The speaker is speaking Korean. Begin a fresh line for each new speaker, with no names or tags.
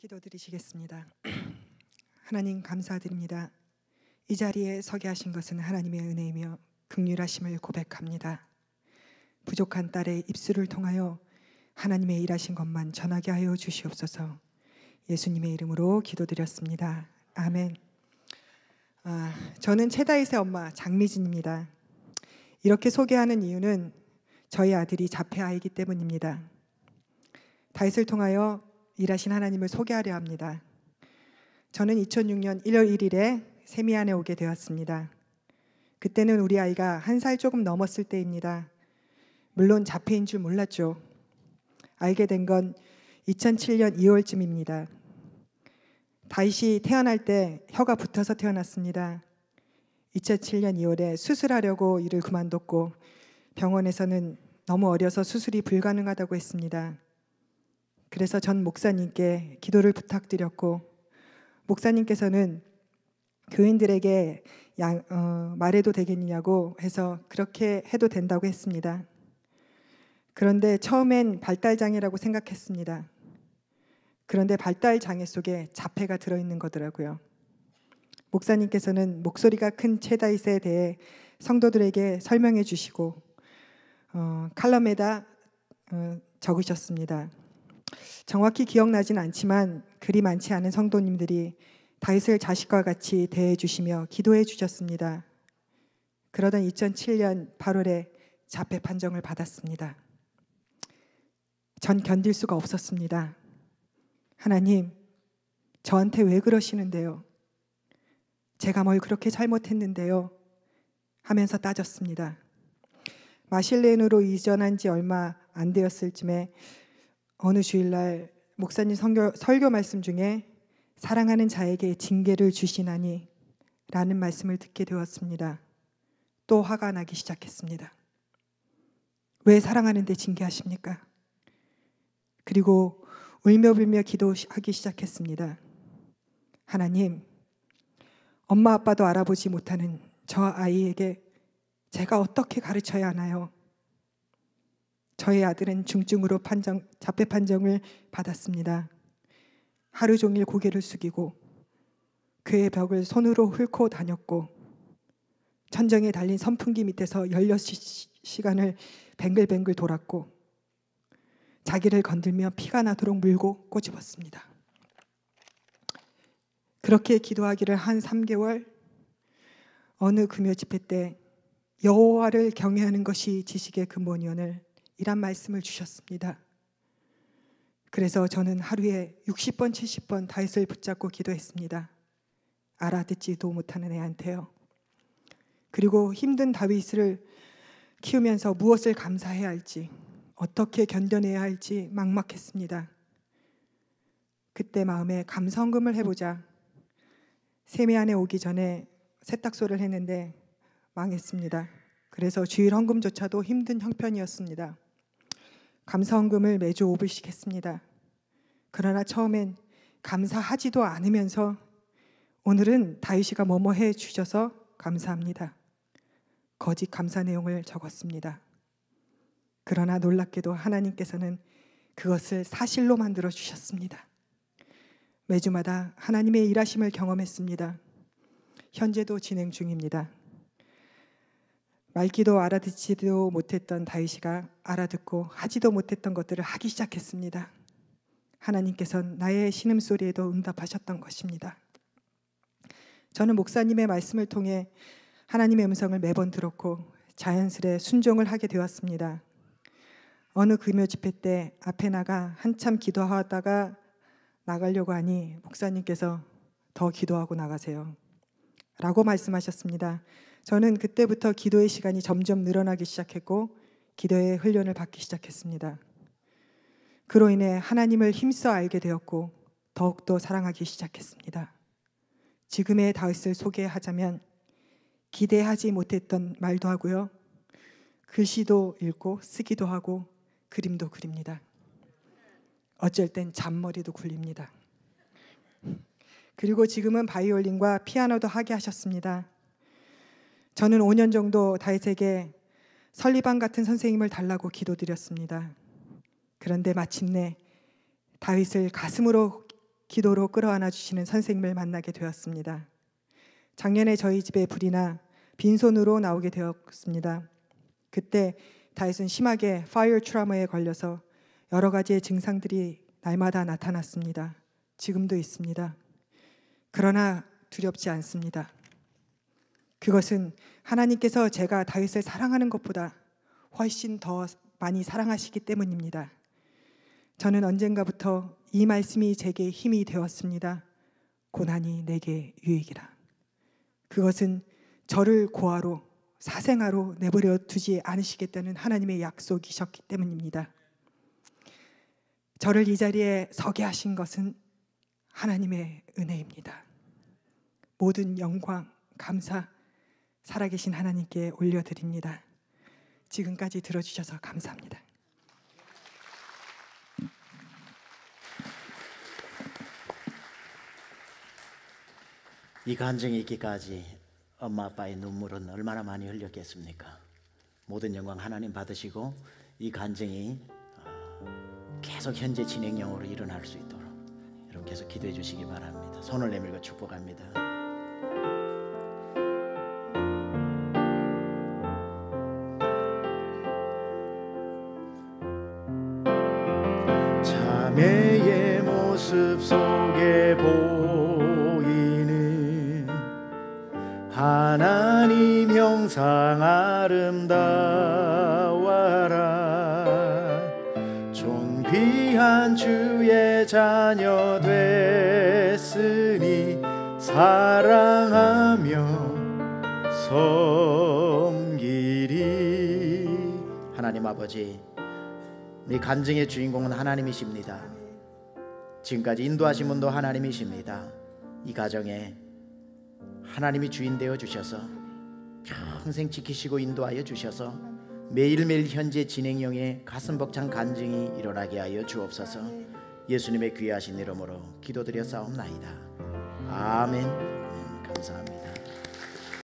기도드리시겠습니다. 하나님 감사드립니다. 이 자리에 서게 하신 것은 하나님의 은혜이며 극률하심을 고백합니다. 부족한 딸의 입술을 통하여 하나님의 일하신 것만 전하게 하여 주시옵소서. 예수님의 이름으로 기도드렸습니다. 아멘. 아, 저는 최다윗세 엄마 장미진입니다. 이렇게 소개하는 이유는 저희 아들이 자폐아이기 때문입니다. 다윗을 통하여 일하신 하나님을 소개하려 합니다. 저는 2006년 1월 1일에 세미안에 오게 되었습니다. 그때는 우리 아이가 한 살 조금 넘었을 때입니다. 물론 자폐인 줄 몰랐죠. 알게 된 건 2007년 2월쯤입니다. 다이시 태어날 때 혀가 붙어서 태어났습니다. 2007년 2월에 수술하려고 일을 그만뒀고 병원에서는 너무 어려서 수술이 불가능하다고 했습니다. 그래서 전 목사님께 기도를 부탁드렸고 목사님께서는 교인들에게 양, 어, 말해도 되겠냐고 느 해서 그렇게 해도 된다고 했습니다. 그런데 처음엔 발달장애라고 생각했습니다. 그런데 발달장애 속에 자폐가 들어있는 거더라고요. 목사님께서는 목소리가 큰 체다이스에 대해 성도들에게 설명해 주시고 어, 칼럼에다 어, 적으셨습니다. 정확히 기억나진 않지만 그리 많지 않은 성도님들이 다윗을 자식과 같이 대해 주시며 기도해 주셨습니다. 그러던 2007년 8월에 자폐 판정을 받았습니다. 전 견딜 수가 없었습니다. 하나님, 저한테 왜 그러시는데요? 제가 뭘 그렇게 잘못했는데요? 하면서 따졌습니다. 마실렌으로 이전한 지 얼마 안 되었을 쯤에 어느 주일날 목사님 성교, 설교 말씀 중에 사랑하는 자에게 징계를 주시나니 라는 말씀을 듣게 되었습니다. 또 화가 나기 시작했습니다. 왜 사랑하는데 징계하십니까? 그리고 울며불며 기도하기 시작했습니다. 하나님, 엄마 아빠도 알아보지 못하는 저 아이에게 제가 어떻게 가르쳐야 하나요? 저희 아들은 중증으로 판정, 자폐 판정을 받았습니다. 하루 종일 고개를 숙이고 그의 벽을 손으로 훑고 다녔고 천정에 달린 선풍기 밑에서 16시간을 뱅글뱅글 돌았고 자기를 건들며 피가 나도록 물고 꼬집었습니다. 그렇게 기도하기를 한 3개월 어느 금요 집회 때 여호와를 경외하는 것이 지식의 근본이원을 이란 말씀을 주셨습니다. 그래서 저는 하루에 60번, 70번 다윗을 붙잡고 기도했습니다. 알아듣지도 못하는 애한테요. 그리고 힘든 다윗을 키우면서 무엇을 감사해야 할지, 어떻게 견뎌내야 할지 막막했습니다. 그때 마음에 감성금을 해보자. 세미안에 오기 전에 세탁소를 했는데 망했습니다. 그래서 주일 헌금조차도 힘든 형편이었습니다. 감사헌금을 매주 5불씩 했습니다. 그러나 처음엔 감사하지도 않으면서 오늘은 다윗이가 뭐뭐 해 주셔서 감사합니다. 거짓 감사 내용을 적었습니다. 그러나 놀랍게도 하나님께서는 그것을 사실로 만들어 주셨습니다. 매주마다 하나님의 일하심을 경험했습니다. 현재도 진행 중입니다. 말기도 알아듣지도 못했던 다윗이가 알아듣고 하지도 못했던 것들을 하기 시작했습니다. 하나님께서는 나의 신음소리에도 응답하셨던 것입니다. 저는 목사님의 말씀을 통해 하나님의 음성을 매번 들었고 자연스레 순종을 하게 되었습니다. 어느 금요 집회 때 앞에 나가 한참 기도하다가 나가려고 하니 목사님께서 더 기도하고 나가세요. 라고 말씀하셨습니다. 저는 그때부터 기도의 시간이 점점 늘어나기 시작했고 기도의 훈련을 받기 시작했습니다. 그로 인해 하나님을 힘써 알게 되었고 더욱더 사랑하기 시작했습니다. 지금의 다윗을 소개하자면 기대하지 못했던 말도 하고요. 글씨도 읽고 쓰기도 하고 그림도 그립니다. 어쩔 땐 잔머리도 굴립니다. 그리고 지금은 바이올린과 피아노도 하게 하셨습니다. 저는 5년 정도 다윗에게 설리방 같은 선생님을 달라고 기도드렸습니다. 그런데 마침내 다윗을 가슴으로 기도로 끌어안아 주시는 선생님을 만나게 되었습니다. 작년에 저희 집에 불이 나 빈손으로 나오게 되었습니다. 그때 다윗은 심하게 파이어 트라마에 걸려서 여러 가지의 증상들이 날마다 나타났습니다. 지금도 있습니다. 그러나 두렵지 않습니다. 그것은 하나님께서 제가 다윗을 사랑하는 것보다 훨씬 더 많이 사랑하시기 때문입니다. 저는 언젠가부터 이 말씀이 제게 힘이 되었습니다. 고난이 내게 유익이라. 그것은 저를 고아로 사생아로 내버려 두지 않으시겠다는 하나님의 약속이셨기 때문입니다. 저를 이 자리에 서게 하신 것은 하나님의 은혜입니다. 모든 영광, 감사, 살아계신 하나님께 올려드립니다. 지금까지 들어주셔서 감사합니다. 이 간증이 있기까지 엄마 아빠의 눈물은 얼마나 많이 흘렸겠습니까? 모든 영광 하나님 받으시고 이 간증이 어, 계속 현재 진행형으로 일어날 수 있도록 여러분 계속 기도해 주시기 바랍니다. 손을 내밀고 축복합니다. 자매의 모습 속에 보이는 하나님 형상 아름다워라 존귀한 주의 자녀 됐으니 사랑하며 섬기리 하나님 아버지 이 간증의 주인공은 하나님이십니다. 지금까지 인도하신 분도 하나님이십니다. 이 가정에 하나님이 주인 되어 주셔서 평생 지키시고 인도하여 주셔서 매일매일 현재 진행형의 가슴 벅찬 간증이 일어나게 하여 주옵소서. 예수님의 귀하신 이름으로 기도드려 싸움나이다. 아멘. 음, 감사합니다.